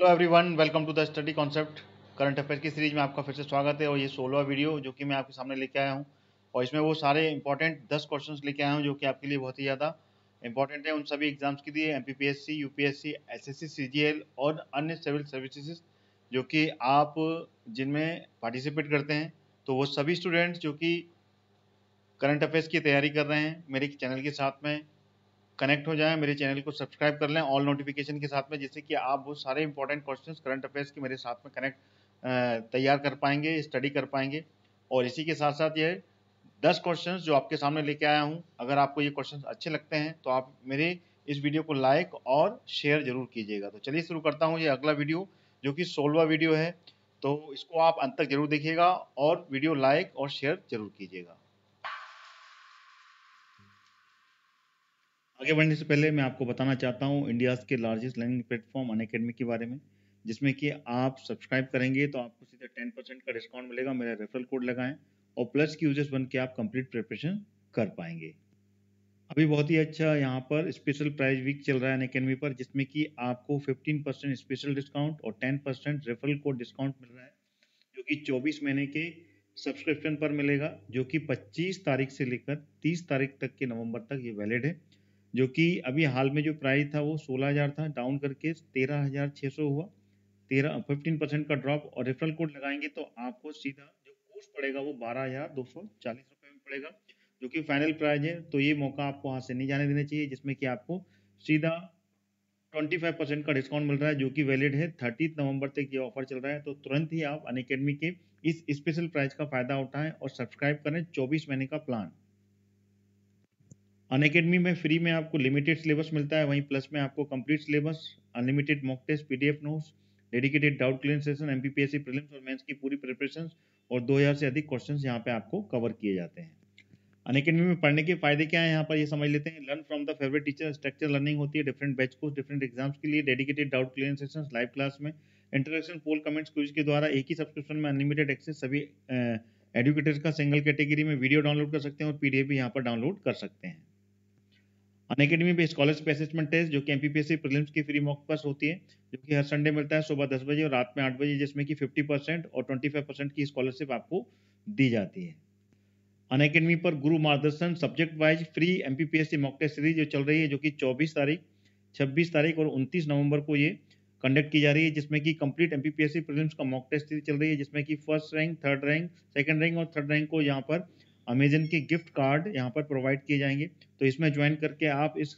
hello everyone welcome to the study concept current affair की series में आपका फिर से स्वागत है और ये सोलह वीडियो जो कि मैं आपके सामने लेके आया हूँ और इसमें वो सारे इंपॉर्टेंट दस क्वेश्चन लेके आया हूँ जो कि आपके लिए बहुत ही ज़्यादा इंपॉर्टेंट है उन सभी एग्जाम्स के लिए M P P S C U P S C S S C C G L और अन्य सिविल सर्विसेज जो कि आप जिनमें पार्टिसिपेट करते हैं तो वो सभी स्टूडेंट्स जो कि करंट अफेयर्स की तैयारी कर रहे हैं मेरे चैनल के साथ में कनेक्ट हो जाएं मेरे चैनल को सब्सक्राइब कर लें ऑल नोटिफिकेशन के साथ में जिससे कि आप वो सारे इंपॉर्टेंट क्वेश्चन करंट अफेयर्स के मेरे साथ में कनेक्ट तैयार कर पाएंगे स्टडी कर पाएंगे और इसी के साथ साथ ये दस क्वेश्चन जो आपके सामने लेके आया हूँ अगर आपको ये क्वेश्चन अच्छे लगते हैं तो आप मेरे इस वीडियो को लाइक और शेयर जरूर कीजिएगा तो चलिए शुरू करता हूँ ये अगला वीडियो जो कि सोलवा वीडियो है तो इसको आप अंत तक जरूर देखिएगा और वीडियो लाइक और शेयर जरूर कीजिएगा आगे बढ़ने से पहले मैं आपको बताना चाहता हूँ इंडिया के largest learning platform Unacademy के बारे में जिसमें कि आप सब्सक्राइब करेंगे तो आपको सीधे टेन परसेंट का डिस्काउंट मिलेगा मेरा रेफरल कोड लगाएं और प्लस की यूजर्स बन के आप कंप्लीट प्रिपरेशन कर पाएंगे अभी बहुत ही अच्छा यहाँ पर स्पेशल प्राइज वीक चल रहा है अकेडमी पर जिसमें कि आपको फिफ्टीन परसेंट स्पेशल डिस्काउंट और ten percent referral code discount मिल रहा है जो कि चौबीस महीने के सब्सक्रिप्शन पर मिलेगा जो कि पच्चीस तारीख से लेकर तीस तारीख तक के नवंबर तक ये वैलिड है जो कि अभी हाल में जो प्राइस था वो सोलह हज़ार था डाउन करके तेरह हज़ार छः सौ हुआ तेरह फिफ्टीन परसेंट का ड्रॉप और रेफरल कोड लगाएंगे तो आपको सीधा जो कोर्स पड़ेगा वो बारह हज़ार दो सौ चालीस रुपये में पड़ेगा जो कि फाइनल प्राइज है तो ये मौका आपको हाथ से नहीं जाने देना चाहिए जिसमें कि आपको सीधा 25 परसेंट का डिस्काउंट मिल रहा है जो कि वैलिड है थर्टी नवंबर तक ये ऑफर चल रहा है तो तुरंत ही आप अन के इस स्पेशल प्राइज का फायदा उठाएं और सब्सक्राइब करें 24 महीने का प्लान अनएकेडमी में फ्री में आपको लिमिटेड सिलेबस मिलता है वहीं प्लस में आपको complete syllabus unlimited mock test PDF notes dedicated doubt clear session MPPSC prelims और मेंस की पूरी प्रिपरेशन और 2000 से अधिक क्वेश्चंस यहां पे आपको कवर किए जाते हैं अनएकेडमी में पढ़ने के फायदे क्या है यहाँ पर ये समझ लेते हैं learn from the favourite teacher structure learning होती है डिफरेंट बैच को डिफरेंट एग्जाम्स के लिए dedicated doubt clear session live class में इंटरेक्शन पोल कमेंट्स क्विज के द्वारा एक ही सब्सक्रिप्शन में अनलिमिटेड एक्सेस सभी एडुकेटर्स का सिंगल कैटेगरी में वीडियो डाउनलोड कर सकते हैं और पीडीएफ भी यहाँ पर डाउनलोड कर सकते हैं अन अकेडमी पे स्कॉलरशिप असेसमेंट टेस्ट जो कि एम प्रीलिम्स की फ्री मॉक पास होती है जो कि हर संडे मिलता है सुबह दस बजे और रात में आठ बजे जिसमें कि फिफ्टी परसेंट और ट्वेंटी फाइव परसेंट की स्कॉलरशिप आपको दी जाती है अन अकेडमी पर गुरु मार्गदर्शन subject wise free M P P S C mock test series जो चल रही है जो कि चौबीस तारीख छब्बीस तारीख और उनतीस नवंबर को ये कंडक्ट की जा रही है जिसमें कि complete M P P S C prelims का मॉक टेस्ट सीरीज चल रही है जिसमें कि first rank third rank second rank और थर्ड रैंक को यहाँ पर अमेजन के गिफ्ट कार्ड यहाँ पर प्रोवाइड किए जाएंगे तो इसमें ज्वाइन करके आप इस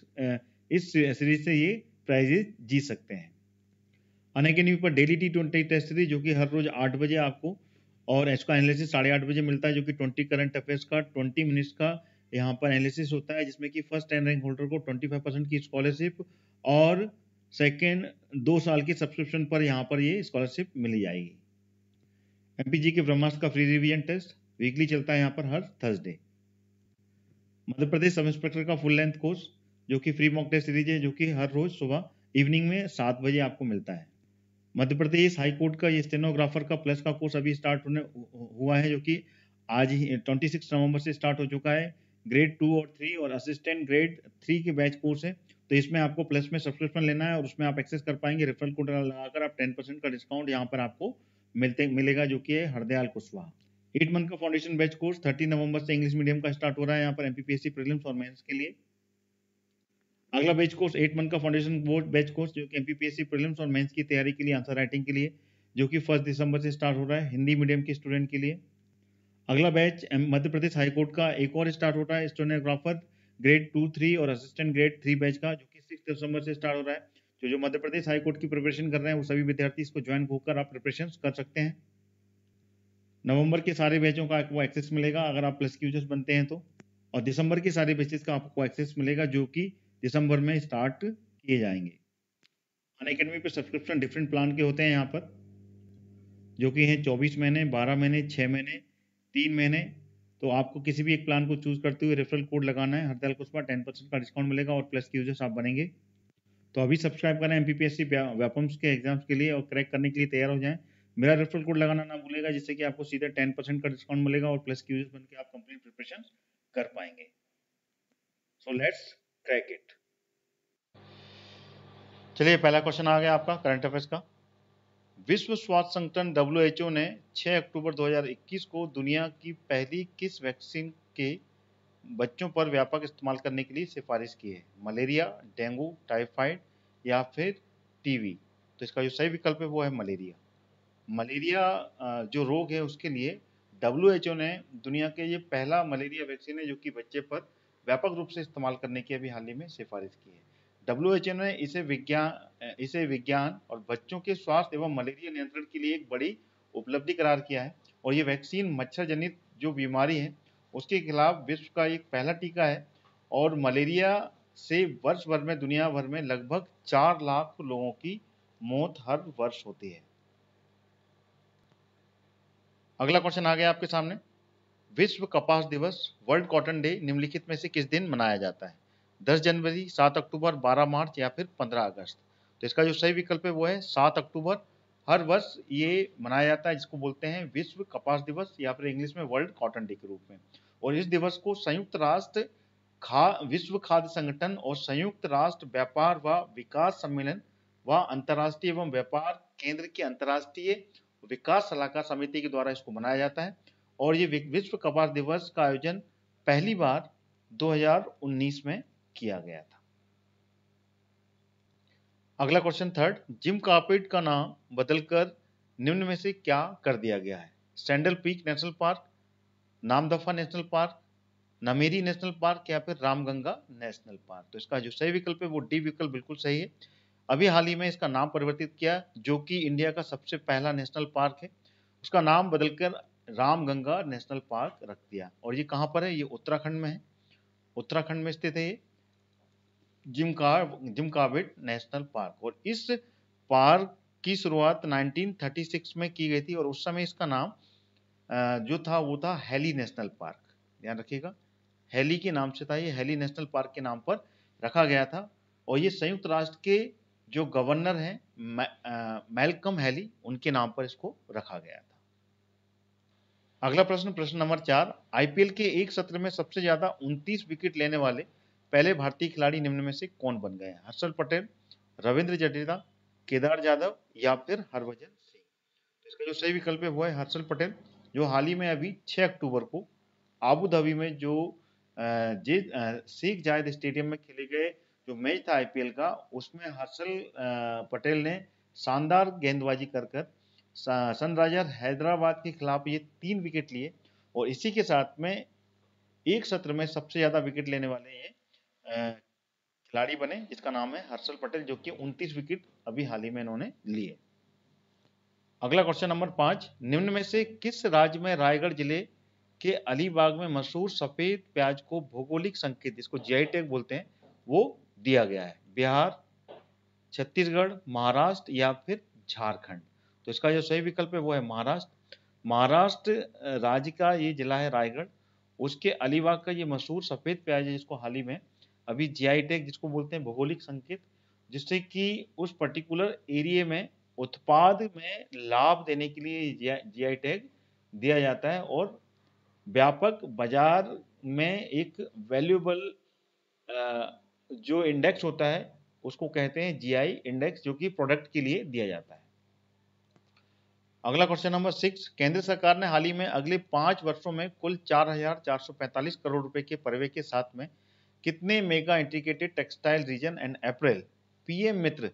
इस सीरीज से ये प्राइजेज जीत सकते हैं अनेक न्यूज पर daily T twenty test series जो कि हर रोज आठ बजे आपको और इसका एनालिसिस साढ़े आठ बजे मिलता है जो कि ट्वेंटी करंट अफेयर्स का ट्वेंटी मिनट्स का यहाँ पर एनालिसिस होता है जिसमें कि फर्स्ट टेन रैंक होल्डर को ट्वेंटी फाइव परसेंट की स्कॉलरशिप और सेकेंड दो साल की सब्सक्रिप्शन पर यहाँ पर ये स्कॉलरशिप मिली जाएगी एम के ब्रह्मास्त्र का फ्री रिविजन टेस्ट वीकली चलता है यहाँ पर हर थर्सडे मध्य प्रदेश सब इंस्पेक्टर का फुल लेंथ कोर्स जो कि फ्री मॉक टेस्ट सीरीज है जो कि हर रोज सुबह इवनिंग में सात बजे आपको मिलता है मध्य प्रदेश हाई कोर्ट का ये स्टेनोग्राफर का प्लस का कोर्स अभी स्टार्ट होने हुआ है जो कि आज ही ट्वेंटी सिक्स नवम्बर से स्टार्ट हो चुका है ग्रेड टू और थ्री और असिस्टेंट ग्रेड थ्री के बैच कोर्स है तो इसमें आपको प्लस में सब्सक्रिप्शन लेना है और उसमें आप एक्सेस कर पाएंगे रेफरल कोड लगाकर आप टेन परसेंट का डिस्काउंट यहाँ पर आपको मिलते मिलेगा जो कि है हरदयाल कुशवाहा एट मंथ का foundation batch course thirty November से इंग्लिश मीडियम का स्टार्ट हो रहा है यहाँ पर एमपीपीएससी प्रीलिम्स और मेंस के लिए अगला बैच कोर्स एट मंथ का फाउंडेशन बोर्ड बैच कोर्स जो कि एमपीपीएससी प्रीलिम्स और मेंस की तैयारी के लिए आंसर राइटिंग के लिए जो कि फर्स्ट दिसंबर से स्टार्ट हो रहा है हिंदी मीडियम के स्टूडेंट के लिए अगला बैच मध्य प्रदेश हाईकोर्ट का एक और स्टार्ट हो रहा है स्टोनियोग्राफर ग्रेड टू थ्री और असिस्टेंट ग्रेड थ्री बैच का जो कि सिक्स दिसंबर से स्टार्ट हो रहा है तो जो मध्य प्रदेश हाईकोर्ट की प्रिपरेशन कर रहे हैं वो सभी विद्यार्थी इसको ज्वाइन होकर आप प्रिपरेशन कर सकते हैं नवंबर के सारे बैचों का आपको एक्सेस मिलेगा अगर आप प्लस के यूजर्स बनते हैं तो और दिसंबर के सारे बैचेस का आपको एक्सेस मिलेगा जो कि दिसंबर में स्टार्ट किए जाएंगे अन अकेडमी पर सब्सक्रिप्शन डिफरेंट प्लान के होते हैं यहाँ पर जो कि हैं चौबीस महीने बारह महीने छः महीने तीन महीने तो आपको किसी भी एक प्लान को चूज करते हुए रेफरल कोड लगाना है हरदयाल को टेन परसेंट का डिस्काउंट मिलेगा और प्लस के यूजर्स आप बनेंगे तो अभी सब्सक्राइब करें M P P S C के एग्जाम्स के लिए और क्रैक करने के लिए तैयार हो जाएं मेरा रेफरल कोड लगाना ना भूलेगा जिससे कि आपको सीधे टेन परसेंट का डिस्काउंट मिलेगा और प्लस की बनकर आप कंप्लीट प्रिपरेशन कर पाएंगे सो लेट्स क्रैक इट चलिए पहला क्वेश्चन आ गया आपका करंट अफेयर्स का विश्व स्वास्थ्य संगठन डब्ल्यू ने 6 अक्टूबर 2021 को दुनिया की पहली किस वैक्सीन के बच्चों पर व्यापक इस्तेमाल करने के लिए सिफारिश की है मलेरिया डेंगू टाइफाइड या फिर टीवी तो इसका जो सही विकल्प है वो है मलेरिया मलेरिया जो रोग है उसके लिए डब्ल्यू ने दुनिया के ये पहला मलेरिया वैक्सीन है जो कि बच्चे पर व्यापक रूप से इस्तेमाल करने की अभी हाल ही में सिफारिश की है डब्ल्यू ने इसे विज्ञान इसे विज्ञान और बच्चों के स्वास्थ्य एवं मलेरिया नियंत्रण के लिए एक बड़ी उपलब्धि करार किया है और ये वैक्सीन मच्छर जनित जो बीमारी है उसके खिलाफ विश्व का एक पहला टीका है और मलेरिया से वर्ष भर में दुनिया भर में लगभग चार लाख लोगों की मौत हर वर्ष होती है अगला क्वेश्चन आ गया आपके सामने विश्व कपास दिवस वर्ल्ड कॉटन डे निम्नलिखित में से किस दिन मनाया जाता है 10 जनवरी 7 अक्टूबर 12 मार्च या फिर 15 अगस्त तो इसका जो सही विकल्प है वो है 7 अक्टूबर हर वर्ष ये मनाया जाता है जिसको बोलते हैं विश्व कपास दिवस या फिर इंग्लिश में वर्ल्ड कॉटन डे के रूप में और इस दिवस को संयुक्त राष्ट्र खा विश्व खाद्य संगठन और संयुक्त राष्ट्र व्यापार व विकास सम्मेलन व अंतर्राष्ट्रीय एवं व्यापार केंद्र के अंतर्राष्ट्रीय विकास सलाहकार समिति के द्वारा इसको मनाया जाता है और ये विश्व कपास दिवस का आयोजन पहली बार 2019 में किया गया था अगला क्वेश्चन थर्ड जिम कार्पेट का नाम बदलकर निम्न में से क्या कर दिया गया है saddle peak national park Namdapha national park Nameri national park या फिर रामगंगा नेशनल पार्क तो इसका जो सही विकल्प है वो डी विकल्प बिल्कुल सही है अभी हाल ही में इसका नाम परिवर्तित किया जो कि इंडिया का सबसे पहला नेशनल पार्क है उसका नाम बदलकर राम गंगा नेशनल पार्क रख दिया और ये कहाँ पर है ये उत्तराखंड में है उत्तराखंड में स्थित है ये जिम काबिट नेशनल पार्क और इस पार्क की शुरुआत 1936 में की गई थी और उस समय इसका नाम जो था वो था हेली नेशनल पार्क ध्यान रखिएगा हेली के नाम से था ये हेली नेशनल पार्क के नाम पर रखा गया था और ये संयुक्त राष्ट्र के जो गवर्नर हैं मेलकम हैली उनके नाम पर इसको रखा गया था अगला प्रश्न प्रश्न नंबर चार आईपीएल के एक सत्र में सबसे ज्यादा 29 विकेट लेने वाले पहले भारतीय खिलाड़ी निम्न में से कौन बन गए हर्षल पटेल रविंद्र जडेजा केदार यादव या फिर हरभजन सिंह तो इसका जो सही विकल्प है वो है हर्षल पटेल जो हाल ही में अभी 6 अक्टूबर को आबू धाबी में जो जे शेख जायद स्टेडियम में खेले गए जो मैच था आईपीएल का उसमें हर्षल पटेल ने शानदार गेंदबाजी कर कर सनराइजर हैदराबाद के खिलाफ ये तीन विकेट लिए और इसी के साथ में एक सत्र में सबसे ज़्यादा विकेट लेने वाले ये खिलाड़ी बने जिसका नाम है हर्षल पटेल जो कि 29 विकेट अभी हाल ही में इन्होंने लिए अगला क्वेश्चन नंबर पाँच निम्न में से किस राज्य में रायगढ़ जिले के अलीबाग में मशहूर सफ़ेद प्याज को भौगोलिक संकेत जिसको जीआई टैग e बोलते हैं वो दिया गया है बिहार छत्तीसगढ़ महाराष्ट्र या फिर झारखंड तो इसका जो सही विकल्प है वो है महाराष्ट्र महाराष्ट्र राज्य का ये जिला है रायगढ़ उसके अलीबाग का ये मशहूर सफ़ेद प्याज है जिसको हाल ही में अभी जी टैग जिसको बोलते हैं भौगोलिक संकेत जिससे कि उस पर्टिकुलर एरिए में उत्पाद में लाभ देने के लिए जी टैग दिया जाता है और व्यापक बाजार में एक वैल्यूबल जो इंडेक्स होता है उसको कहते हैं जीआई इंडेक्स जो कि प्रोडक्ट के लिए दिया जाता है अगला क्वेश्चन नंबर सिक्स केंद्र सरकार ने हाल ही में अगले पांच वर्षों में कुल 4,445 करोड़ रुपए के पर्वे के साथ में कितने mega integrated textile region and apparel PM Mitra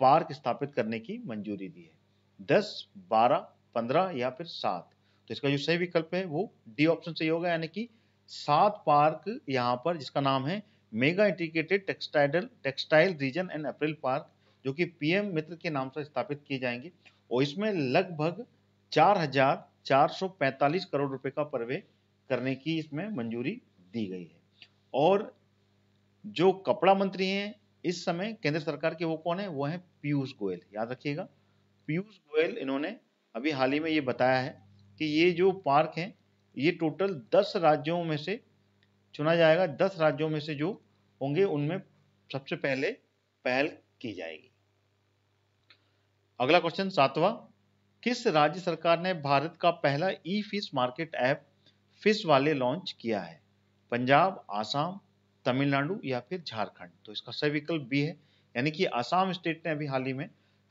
park स्थापित करने की मंजूरी दी है दस बारह पंद्रह या फिर सात तो इसका जो सही विकल्प है वो डी ऑप्शन सही होगा यानी कि सात पार्क यहाँ पर जिसका नाम है mega integrated textile textile region and apparel park जो कि पीएम मित्र के नाम से स्थापित किए जाएंगे और इसमें लगभग 4,445 करोड़ रुपए का परवे करने की इसमें मंजूरी दी गई है और जो कपड़ा मंत्री हैं इस समय केंद्र सरकार के वो कौन है वो है पीयूष गोयल याद रखिएगा पीयूष गोयल इन्होंने अभी हाल ही में ये बताया है कि ये जो पार्क है ये टोटल दस राज्यों में से चुना जाएगा दस राज्यों में से जो होंगे उनमें सबसे पहले पहल की जाएगी अगला क्वेश्चन सातवां किस राज्य सरकार ने भारत का पहला e fish market app fish वाले लॉन्च किया है पंजाब आसाम तमिलनाडु या फिर झारखंड तो इसका सही विकल्प बी है यानी कि आसाम स्टेट ने अभी हाल ही में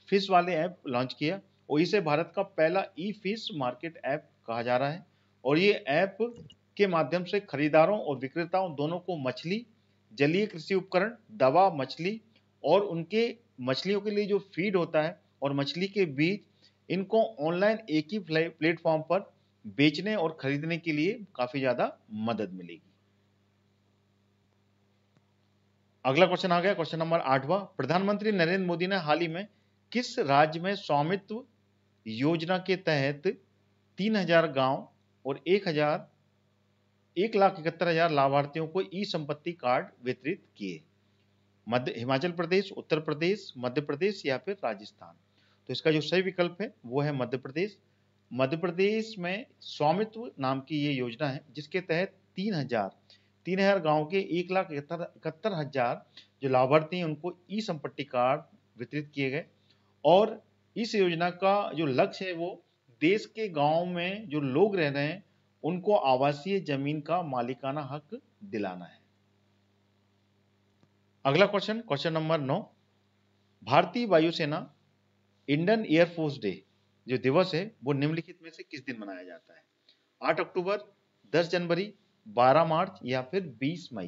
फिश वाले ऐप लॉन्च किया और इसे भारत का पहला ई फिश मार्केट ऐप कहा जा रहा है और ये ऐप के माध्यम से खरीदारों और विक्रेताओं दोनों को मछली जलीय कृषि उपकरण दवा मछली और उनके मछलियों के लिए जो फीड होता है और मछली के बीज इनको ऑनलाइन एक ही प्लेटफॉर्म पर बेचने और खरीदने के लिए काफी ज्यादा मदद मिलेगी अगला क्वेश्चन आ गया क्वेश्चन नंबर आठवां प्रधानमंत्री नरेंद्र मोदी ने हाल ही में किस राज्य में स्वामित्व योजना के तहत तीन हजार गांव और एक हजार एक लाख इकहत्तर हजार लाभार्थियों को ई संपत्ति कार्ड वितरित किए मध्य हिमाचल प्रदेश उत्तर प्रदेश मध्य प्रदेश या फिर राजस्थान तो इसका जो सही विकल्प है वो है मध्य प्रदेश मध्य प्रदेश में स्वामित्व नाम की ये योजना है जिसके तहत तीन हजार तीन हजार गाँव के एक लाख इकहत्तर हजार जो लाभार्थी हैं उनको ई संपत्ति कार्ड वितरित किए गए और इस योजना का जो लक्ष्य है वो देश के गाँव में जो लोग रह रहे हैं उनको आवासीय जमीन का मालिकाना हक दिलाना है अगला क्वेश्चन क्वेश्चन नंबर नौ भारतीय वायुसेना इंडियन एयरफोर्स डे जो दिवस है वो निम्नलिखित में से किस दिन मनाया जाता है आठ अक्टूबर दस जनवरी बारह मार्च या फिर बीस मई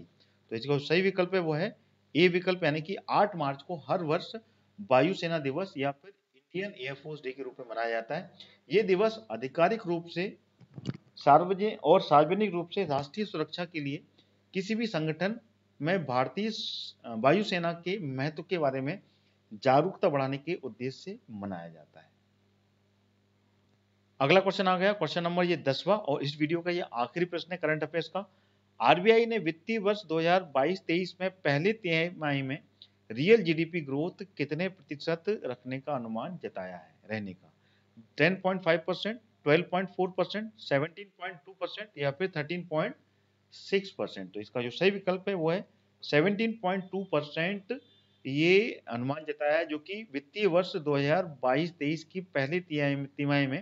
तो इसका सही विकल्प है वो है ए विकल्प यानी कि 8 मार्च को हर वर्ष वायुसेना दिवस या फिर इंडियन एयरफोर्स डे के रूप में मनाया जाता है ये दिवस आधिकारिक रूप से सार्वजनिक और सार्वजनिक रूप से राष्ट्रीय सुरक्षा के लिए किसी भी संगठन में भारतीय वायुसेना के महत्व के बारे में जागरूकता बढ़ाने के उद्देश्य से मनाया जाता है अगला क्वेश्चन आ गया क्वेश्चन नंबर ये दसवा और इस वीडियो का ये आखिरी प्रश्न है करंट अफेयर्स का आरबीआई ने वित्तीय वर्ष 2022-23 में पहले तिमाही में रियल जीडीपी ग्रोथ कितने प्रतिशत रखने का अनुमान जताया है रहने का 10.5 परसेंट 12.4 परसेंट सेवनटीन परसेंट या फिर 13.6 परसेंट तो इसका जो सही विकल्प है वो है 17.2 परसेंट ये अनुमान जताया जो कि वित्तीय वर्ष 2022-23 की पहली तिमाही में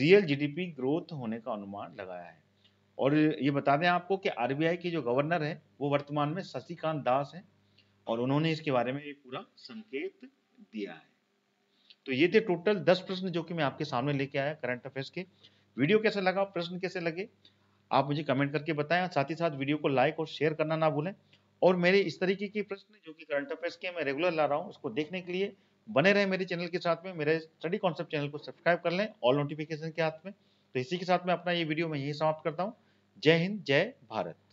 रियल जीडीपी ग्रोथ होने का अनुमान लगाया है और ये बता दें आपको कि आरबीआई के जो गवर्नर है वो वर्तमान में शशिकांत दास हैं और उन्होंने इसके बारे में पूरा संकेत दिया है तो ये थे टोटल दस प्रश्न जो कि मैं आपके सामने लेके आया करंट अफेयर्स के वीडियो कैसे लगा प्रश्न कैसे लगे आप मुझे कमेंट करके बताएं साथ ही साथ वीडियो को लाइक और शेयर करना ना भूलें और मेरे इस तरीके के प्रश्न जो कि करंट अफेयर्स के मैं रेगुलर ला रहा हूँ उसको देखने के लिए बने रहे मेरे चैनल के साथ में मेरे स्टडी कॉन्सेप्ट चैनल को सब्सक्राइब कर लें ऑल नोटिफिकेशन के हाथ में तो इसी के साथ में अपना ये वीडियो मैं यही समाप्त करता हूँ जय हिंद जय भारत